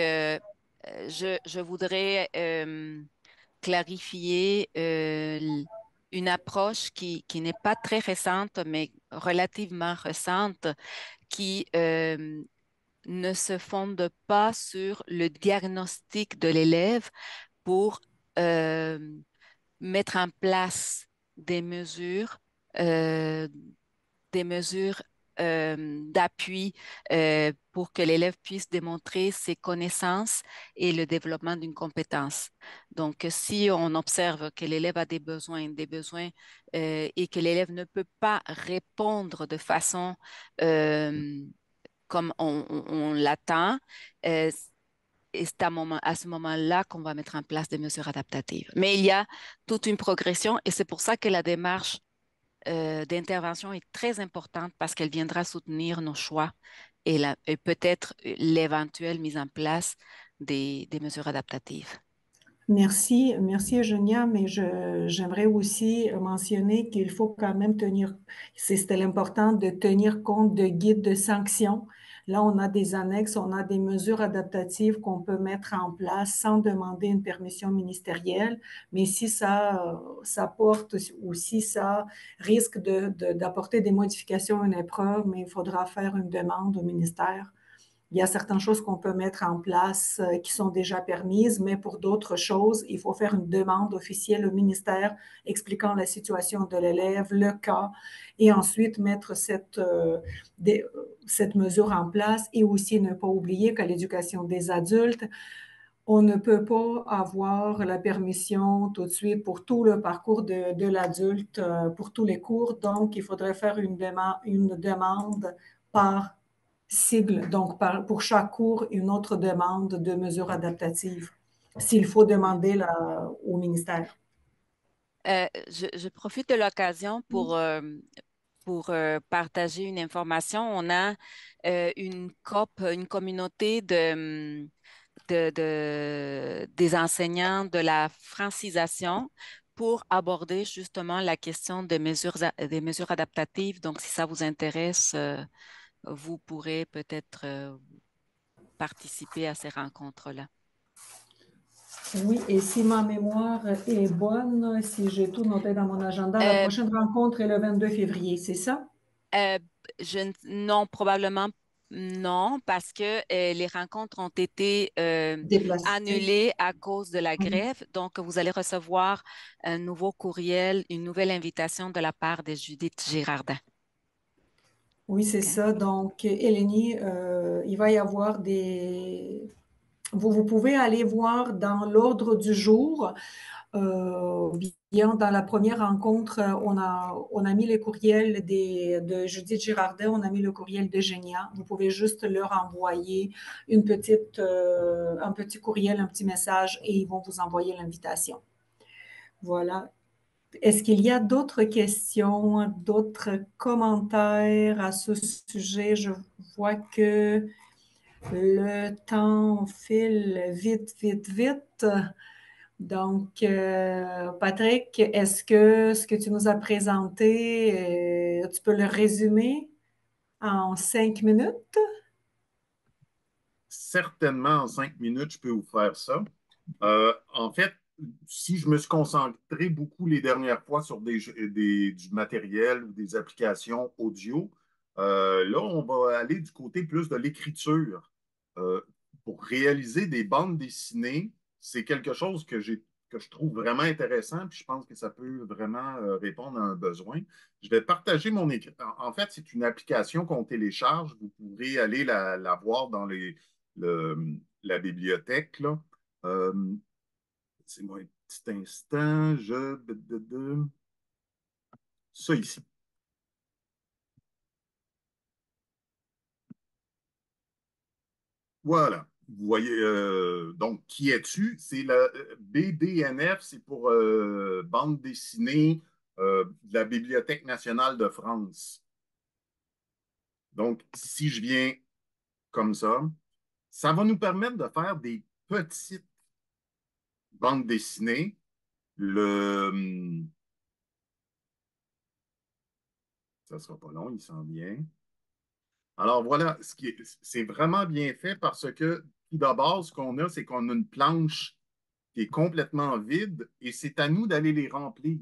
euh, je, voudrais euh, clarifier euh, une approche qui, n'est pas très récente, mais relativement récente, qui ne se fonde pas sur le diagnostic de l'élève pour mettre en place des mesures, des mesures euh, d'appui euh, pour que l'élève puisse démontrer ses connaissances et le développement d'une compétence. Donc, si on observe que l'élève a des besoins, des besoins euh, et que l'élève ne peut pas répondre de façon comme on, l'attend, c'est à ce moment-là qu'on va mettre en place des mesures adaptatives. Mais il y a toute une progression et c'est pour ça que la démarche euh, d'intervention est très importante parce qu'elle viendra soutenir nos choix et, peut-être euh, l'éventuelle mise en place des, mesures adaptatives. Merci, merci Eugenia, mais j'aimerais aussi mentionner qu'il faut quand même tenir, c'est important de tenir compte de guides de sanctions Là, on a des annexes, on a des mesures adaptatives qu'on peut mettre en place sans demander une permission ministérielle, mais si ça, euh, ça porte ou si ça risque d'apporter des modifications à une épreuve, mais il faudra faire une demande au ministère il y a certaines choses qu'on peut mettre en place euh, qui sont déjà permises, mais pour d'autres choses, il faut faire une demande officielle au ministère expliquant la situation de l'élève, le cas, et ensuite mettre cette, euh, euh, cette mesure en place et aussi ne pas oublier qu'à l'éducation des adultes, on ne peut pas avoir la permission tout de suite pour tout le parcours de, de l'adulte, pour tous les cours. Donc, il faudrait faire une, demande, une demande par cible donc par, pour chaque cours une autre demande de mesures adaptatives s'il faut demander au ministère. Euh, je, profite de l'occasion pour, mm. euh, pour euh, partager une information. On a une COP, une communauté de, de, de, des enseignants de la francisation pour aborder justement la question des mesures, des mesures adaptatives. Donc, si ça vous intéresse, vous pourrez peut-être euh, participer à ces rencontres-là. Oui, et si ma mémoire est bonne, si j'ai tout noté dans mon agenda, la euh, prochaine rencontre est le 22 février, c'est ça? Euh, non, probablement non, parce que les rencontres ont été annulées à cause de la mhm. grève. Donc, vous allez recevoir un nouveau courriel, une nouvelle invitation de la part de Judith Girardin. Oui, c'est ça. Donc, Eleni, euh, il va y avoir des... Vous, vous pouvez aller voir dans l'ordre du jour. Euh, bien, dans la première rencontre, euh, on a, on a mis les courriels des, de Judith Girardet, on a mis le courriel de Génia. Vous pouvez juste leur envoyer une petite, un petit courriel, un petit message et ils vont vous envoyer l'invitation. Voilà. Est-ce qu'il y a d'autres questions, d'autres commentaires à ce sujet? Je vois que le temps file vite, vite, vite. Donc, euh, Patrick, est-ce que ce que tu nous as présenté, euh, tu peux le résumer en cinq minutes? Certainement, en cinq minutes, je peux vous faire ça. Euh, en fait, si je me suis concentré beaucoup les dernières fois sur des, du matériel ou des applications audio, euh, là, on va aller du côté plus de l'écriture. Euh, pour réaliser des bandes dessinées, c'est quelque chose que que je trouve vraiment intéressant, puis je pense que ça peut vraiment euh, répondre à un besoin. Je vais partager mon écriture. En fait, c'est une application qu'on télécharge. Vous pourrez aller la, voir dans la bibliothèque. Là c'est moi un petit instant. Je. Ça ici. Voilà. Vous voyez, euh, donc, qui es-tu? C'est la euh, BDNF, c'est pour euh, bande dessinée de la Bibliothèque nationale de France. Donc, si je viens comme ça, ça va nous permettre de faire des petites bande dessinée, le... Hum, ça sera pas long, il sent bien. Alors voilà, ce qui c'est vraiment bien fait parce que tout d'abord, ce qu'on a, c'est qu'on a une planche qui est complètement vide et c'est à nous d'aller les remplir.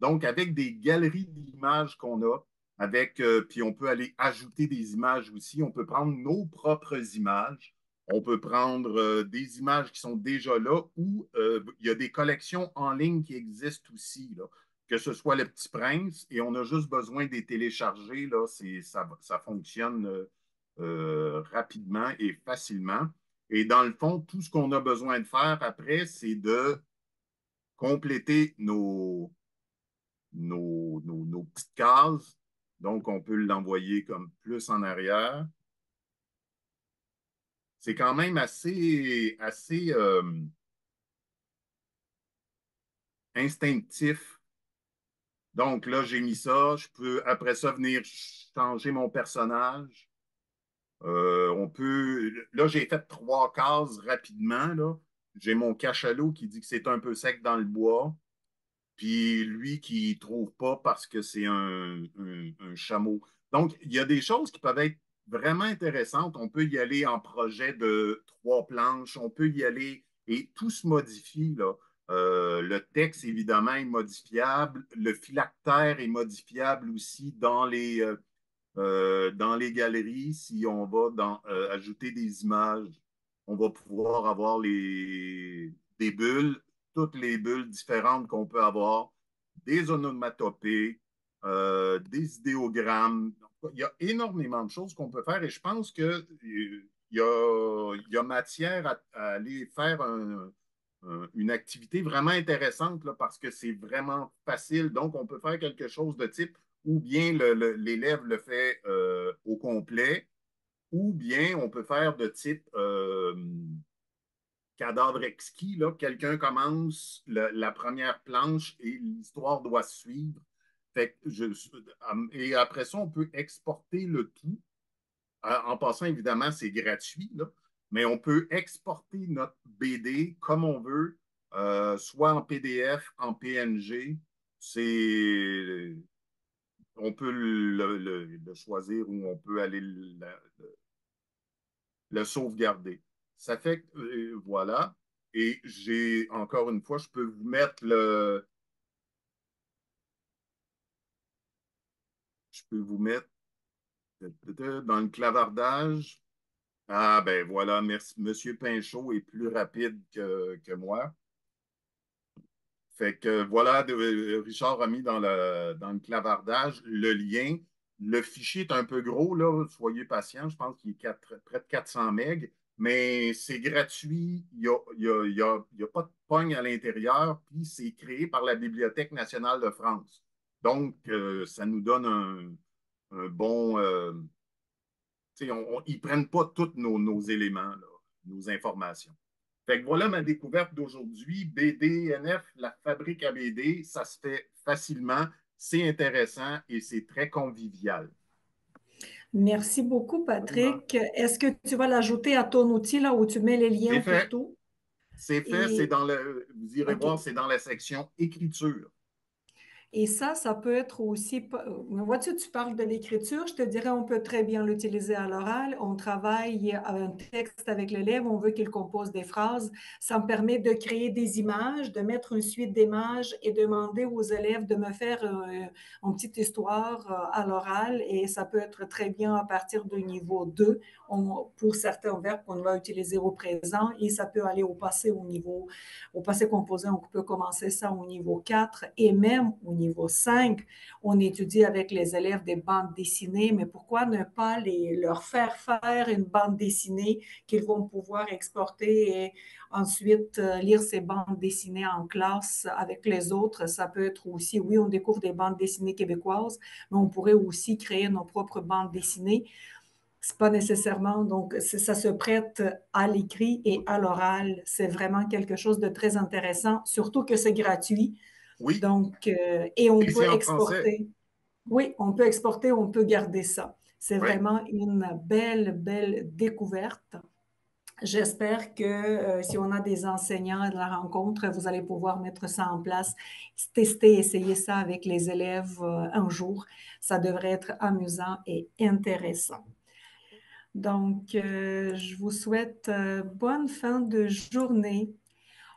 Donc, avec des galeries d'images qu'on a, avec, euh, puis on peut aller ajouter des images aussi, on peut prendre nos propres images on peut prendre euh, des images qui sont déjà là ou euh, il y a des collections en ligne qui existent aussi, que ce soit Le Petit Prince, et on a juste besoin des télécharger. Là, ça, fonctionne euh, rapidement et facilement. Et dans le fond, tout ce qu'on a besoin de faire après, c'est de compléter nos, nos, nos, nos petites cases. Donc, on peut l'envoyer comme plus en arrière c'est quand même assez, assez euh, instinctif. Donc là, j'ai mis ça. Je peux après ça venir changer mon personnage. Euh, on peut. Là, j'ai fait trois cases rapidement. J'ai mon cachalot qui dit que c'est un peu sec dans le bois. Puis lui qui ne trouve pas parce que c'est un, un chameau. Donc, il y a des choses qui peuvent être vraiment intéressante. On peut y aller en projet de trois planches, on peut y aller et tout se modifie. Euh, le texte, évidemment, est modifiable. Le phylactère est modifiable aussi dans les, euh, euh, dans les galeries. Si on va dans, ajouter des images, on va pouvoir avoir les, des bulles, toutes les bulles différentes qu'on peut avoir, des onomatopées, des idéogrammes il y a énormément de choses qu'on peut faire et je pense que il y a, matière à, aller faire une activité vraiment intéressante parce que c'est vraiment facile. Donc, on peut faire quelque chose de type ou bien l'élève le, fait euh, au complet, ou bien on peut faire de type euh, cadavre exquis. Quelqu'un commence la première planche et l'histoire doit suivre et après ça, on peut exporter le tout. Euh, en passant, évidemment, c'est gratuit, mais on peut exporter notre BD comme on veut, euh, soit en PDF, en PNG. C'est on peut le, choisir ou on peut aller le, sauvegarder. Ça fait que, euh, voilà. Et j'ai, encore une fois, je peux vous mettre le, je peux vous mettre euh, euh, euh, dans le clavardage. Ah, ben voilà, merci. Monsieur Pinchot est plus rapide que, moi. Fait que voilà, Richard a mis dans le, dans le clavardage le lien. Le fichier est un peu gros, là, soyez patient, je pense qu'il est 4, près de 400 MB, mais c'est gratuit, il n'y a, a, pas de pogne à l'intérieur, puis c'est créé par la Bibliothèque nationale de France. Donc, euh, ça nous donne un, bon. Euh, ils ne prennent pas tous nos, éléments, nos informations. Fait que voilà ma découverte d'aujourd'hui. BDNF, la fabrique à BD, ça se fait facilement, c'est intéressant et c'est très convivial. Merci beaucoup, Patrick. Est-ce que tu vas l'ajouter à ton outil là où tu mets les liens pour C'est fait, c'est dans le. Vous irez voir, c'est dans la section écriture. Et ça, ça peut être aussi, euh, vois-tu, tu parles de l'écriture, je te dirais, on peut très bien l'utiliser à l'oral. On travaille un texte avec l'élève, on veut qu'il compose des phrases. Ça me permet de créer des images, de mettre une suite d'images et demander aux élèves de me faire euh, une petite histoire euh, à l'oral. Et ça peut être très bien à partir du niveau 2 on, pour certains verbes on va utiliser au présent et ça peut aller au passé au niveau, au passé composé. On peut commencer ça au niveau 4 et même au niveau niveau 5. On étudie avec les élèves des bandes dessinées, mais pourquoi ne pas les, leur faire faire une bande dessinée qu'ils vont pouvoir exporter et ensuite euh, lire ces bandes dessinées en classe avec les autres? Ça peut être aussi, oui, on découvre des bandes dessinées québécoises, mais on pourrait aussi créer nos propres bandes dessinées c'est pas nécessairement, donc ça se prête à l'écrit et à l'oral. C'est vraiment quelque chose de très intéressant, surtout que c'est gratuit. Oui. Donc, euh, et on peut exporter. Oui, on peut exporter, on peut garder ça. C'est vraiment une belle, belle découverte. J'espère que euh, si on a des enseignants de la rencontre, vous allez pouvoir mettre ça en place, tester, essayer ça avec les élèves euh, un jour. Ça devrait être amusant et intéressant. Donc, je vous souhaite bonne fin de journée.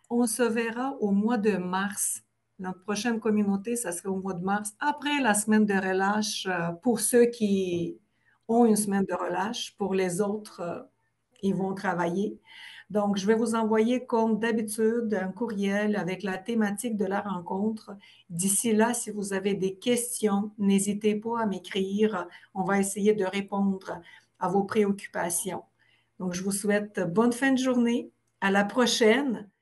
On se verra au mois de mars notre prochaine communauté, ça serait au mois de mars, après la semaine de relâche, euh, pour ceux qui ont une semaine de relâche. Pour les autres, euh, ils vont travailler. Donc, je vais vous envoyer, comme d'habitude, un courriel avec la thématique de la rencontre. D'ici là, si vous avez des questions, n'hésitez pas à m'écrire. On va essayer de répondre à vos préoccupations. Donc, je vous souhaite bonne fin de journée. À la prochaine.